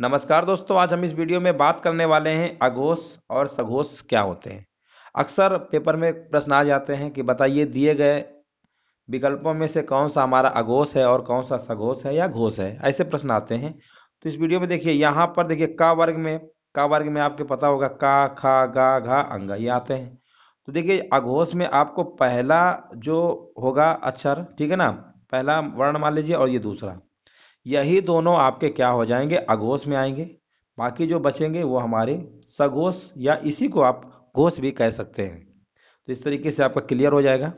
नमस्कार दोस्तों आज हम इस वीडियो में बात करने वाले हैं अघोष और सघोष क्या होते हैं अक्सर पेपर में प्रश्न आ जाते हैं कि बताइए दिए गए विकल्पों में से कौन सा हमारा अघोष है और कौन सा सघोष है या घोष है ऐसे प्रश्न आते हैं तो इस वीडियो में देखिए यहाँ पर देखिए का वर्ग में का वर्ग में आपके पता होगा का खा गा घा अंग ये आते हैं तो देखिए अघोष में आपको पहला जो होगा अक्षर ठीक है ना पहला वर्ण मान लीजिए और ये दूसरा यही दोनों आपके क्या हो जाएंगे अघोष में आएंगे बाकी जो बचेंगे वो हमारे सघोष या इसी को आप घोष भी कह सकते हैं तो इस तरीके से आपका क्लियर हो जाएगा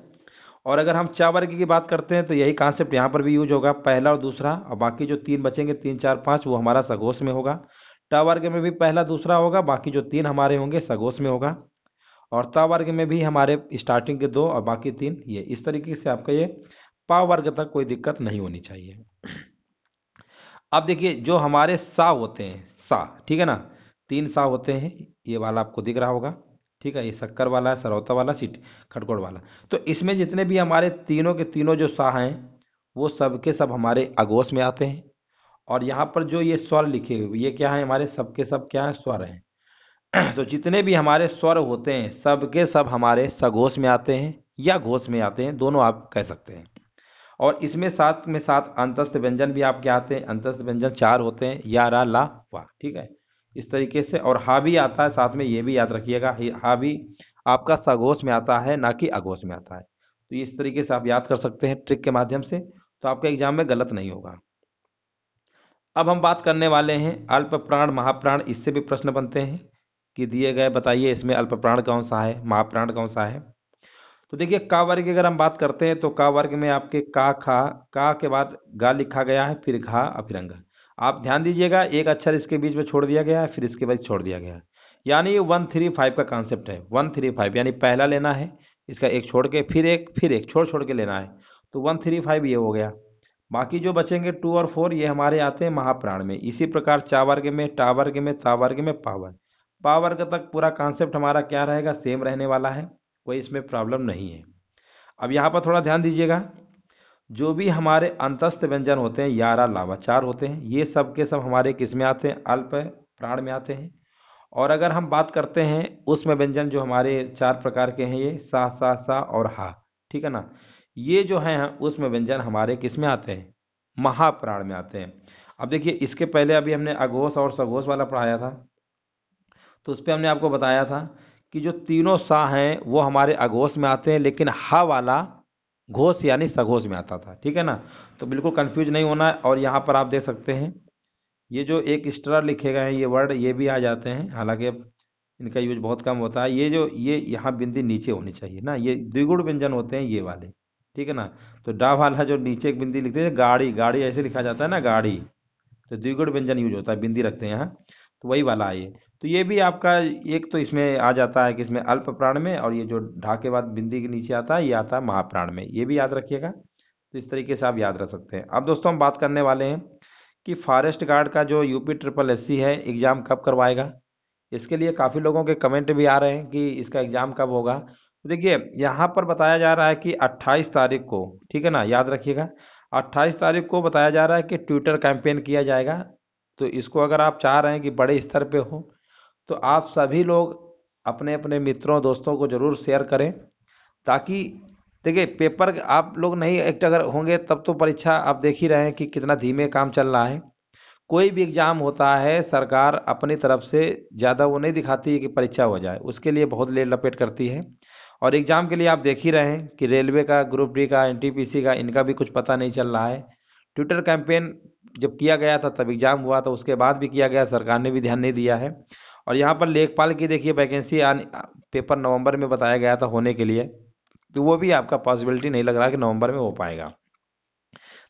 और अगर हम चा वर्ग की बात करते हैं तो यही कॉन्सेप्ट यहाँ पर भी यूज होगा पहला और दूसरा और बाकी जो तीन बचेंगे तीन चार पाँच वो हमारा सघोष में होगा ट वर्ग में भी पहला दूसरा होगा बाकी जो तीन हमारे होंगे सघोष में होगा और त वर्ग में भी हमारे स्टार्टिंग के दो और बाकी तीन ये इस तरीके से आपका ये पा वर्ग तक कोई दिक्कत नहीं होनी चाहिए अब देखिए जो हमारे सा होते हैं सा ठीक है ना तीन सा होते हैं ये वाला आपको दिख रहा होगा ठीक है ये शक्कर वाला है सरौता वाला सीट खटकोड़ वाला तो इसमें जितने भी हमारे तीनों के तीनों जो सा हैं वो सब के सब हमारे अगोश में आते हैं और यहाँ पर जो ये स्वर लिखे हुए ये क्या है हमारे सबके सब क्या है स्वर हैं तो जितने भी हमारे स्वर होते हैं सबके सब हमारे सघोष में आते हैं या घोष में आते हैं दोनों आप कह सकते हैं और इसमें साथ में साथ अंतस्थ व्यंजन भी आपके आते हैं अंतस्थ व्यंजन चार होते हैं या रा ला वा ठीक है इस तरीके से और हा भी आता है साथ में ये भी याद रखिएगा हा भी आपका सगोश में आता है ना कि अघोष में आता है तो इस तरीके से आप याद कर सकते हैं ट्रिक के माध्यम से तो आपका एग्जाम में गलत नहीं होगा अब हम बात करने वाले हैं अल्प प्राण महाप्राण इससे भी प्रश्न बनते हैं कि दिए गए बताइए इसमें अल्प प्राण कौन सा है महाप्राण कौन सा है तो देखिए का वर्ग की अगर हम बात करते हैं तो का वर्ग में आपके का खा का के बाद गा लिखा गया है फिर घा और फिर अंग आप ध्यान दीजिएगा एक अक्षर इसके बीच में छोड़ दिया गया है फिर इसके बाद छोड़ दिया गया है यानी ये वन थ्री फाइव का कॉन्सेप्ट है वन थ्री फाइव यानी पहला लेना है इसका एक छोड़ के फिर एक फिर एक छोड़ छोड़ के लेना है तो वन थ्री फाइव ये हो गया बाकी जो बचेंगे टू और फोर ये हमारे आते हैं महाप्राण में इसी प्रकार चा वर्ग में टा वर्ग में ता वर्ग में पावर पावर्ग तक पूरा कॉन्सेप्ट हमारा क्या रहेगा सेम रहने वाला है कोई इसमें प्रॉब्लम नहीं है अब यहाँ पर थोड़ा ध्यान दीजिएगा जो भी हमारे अंतस्थ व्यंजन होते हैं यारा लावाचार होते हैं ये सब के सब हमारे किस में आते हैं अल्प प्राण में आते हैं और अगर हम बात करते हैं उसमें व्यंजन जो हमारे चार प्रकार के हैं ये सा सा सा और हा ठीक है ना ये जो है उसमें व्यंजन हमारे किस में आते हैं महाप्राण में आते हैं अब देखिए इसके पहले अभी हमने अघोष और सघोष वाला पढ़ाया था तो उस पर हमने आपको बताया था कि जो तीनों सा हैं वो हमारे अघोष में आते हैं लेकिन ह वाला घोष यानी सघोष में आता था ठीक है ना तो बिल्कुल कंफ्यूज नहीं होना है और यहाँ पर आप देख सकते हैं ये जो एक स्ट्रा लिखे गए हैं ये वर्ड ये भी आ जाते हैं हालांकि अब इनका यूज बहुत कम होता है ये जो ये यहाँ बिंदी नीचे होनी चाहिए ना ये द्विगुण व्यंजन होते हैं ये वाले ठीक है ना तो डा वाला जो नीचे एक बिंदी लिखते हैं गाड़ी गाड़ी ऐसे लिखा जाता है ना गाड़ी तो द्विगुण व्यंजन यूज होता है बिंदी रखते हैं यहाँ तो वही वाला है ये तो ये भी आपका एक तो इसमें आ जाता है कि इसमें अल्प प्राण में और ये जो ढाके बाद बिंदी के नीचे आता है ये आता है महाप्राण में ये भी याद रखिएगा तो इस तरीके से आप याद रख सकते हैं अब दोस्तों हम बात करने वाले हैं कि फॉरेस्ट गार्ड का जो यूपी ट्रिपल एस है एग्ज़ाम कब करवाएगा इसके लिए काफ़ी लोगों के कमेंट भी आ रहे हैं कि इसका एग्ज़ाम कब होगा तो देखिए यहाँ पर बताया जा रहा है कि 28 तारीख को ठीक है ना याद रखिएगा 28 तारीख को बताया जा रहा है कि ट्विटर कैंपेन किया जाएगा तो इसको अगर आप चाह रहे हैं कि बड़े स्तर पे हो तो आप सभी लोग अपने अपने मित्रों दोस्तों को जरूर शेयर करें ताकि देखिए पेपर आप लोग नहीं एक्ट अगर होंगे तब तो परीक्षा आप देख ही रहे हैं कि कितना धीमे काम चल रहा है कोई भी एग्ज़ाम होता है सरकार अपनी तरफ से ज़्यादा वो नहीं दिखाती है कि परीक्षा हो जाए उसके लिए बहुत लेट लपेट करती है और एग्ज़ाम के लिए आप देख ही रहे हैं कि रेलवे का ग्रुप डी का एनटीपीसी का इनका भी कुछ पता नहीं चल रहा है ट्विटर कैंपेन जब किया गया था तब एग्ज़ाम हुआ था उसके बाद भी किया गया सरकार ने भी ध्यान नहीं दिया है और यहाँ पर लेखपाल की देखिए वैकेंसी पेपर नवंबर में बताया गया था होने के लिए तो वो भी आपका पॉसिबिलिटी नहीं लग रहा कि नवंबर में हो पाएगा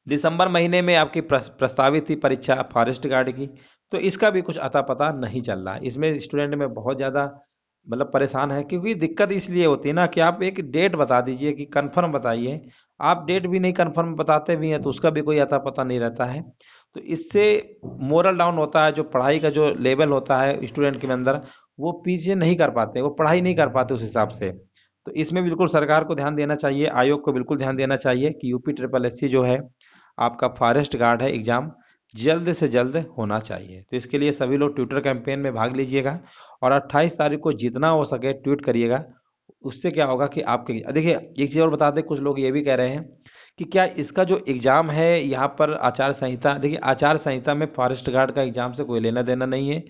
दिसंबर महीने में आपकी प्रस्तावित थी परीक्षा फॉरेस्ट गार्ड की तो इसका भी कुछ अता पता नहीं चल रहा इसमें स्टूडेंट में बहुत ज़्यादा मतलब परेशान है क्योंकि दिक्कत इसलिए होती है ना कि आप एक डेट बता दीजिए कि कन्फर्म बताइए आप डेट भी नहीं कन्फर्म बताते भी हैं तो उसका भी कोई अता पता नहीं रहता है तो इससे मोरल डाउन होता है जो पढ़ाई का जो लेवल होता है स्टूडेंट के अंदर वो पीछे नहीं कर पाते वो पढ़ाई नहीं कर पाते उस हिसाब से तो इसमें बिल्कुल सरकार को ध्यान देना चाहिए आयोग को बिल्कुल ध्यान देना चाहिए कि यूपी ट्रिपल एस जो है आपका फॉरेस्ट गार्ड है एग्जाम जल्द से जल्द होना चाहिए तो इसके लिए सभी लोग ट्विटर कैंपेन में भाग लीजिएगा और 28 तारीख को जितना हो सके ट्वीट करिएगा उससे क्या होगा कि आपके देखिए एक चीज़ और बता दें कुछ लोग ये भी कह रहे हैं कि क्या इसका जो एग्ज़ाम है यहाँ पर आचार संहिता देखिए आचार संहिता में फॉरेस्ट गार्ड का एग्ज़ाम से कोई लेना देना नहीं है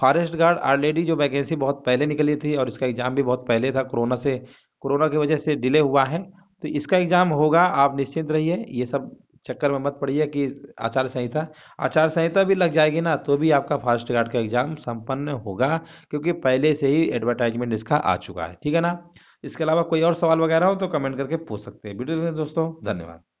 फॉरेस्ट गार्ड ऑलरेडी जो वैकेंसी बहुत पहले निकली थी और इसका एग्ज़ाम भी बहुत पहले था कोरोना से कोरोना की वजह से डिले हुआ है तो इसका एग्ज़ाम होगा आप निश्चिंत रहिए ये सब चक्कर में मत पड़िए कि आचार संहिता आचार संहिता भी लग जाएगी ना तो भी आपका फास्ट गार्ड का एग्जाम संपन्न होगा क्योंकि पहले से ही एडवर्टाइजमेंट इसका आ चुका है ठीक है ना इसके अलावा कोई और सवाल वगैरह हो तो कमेंट करके पूछ सकते हैं वीडियो देखने दोस्तों धन्यवाद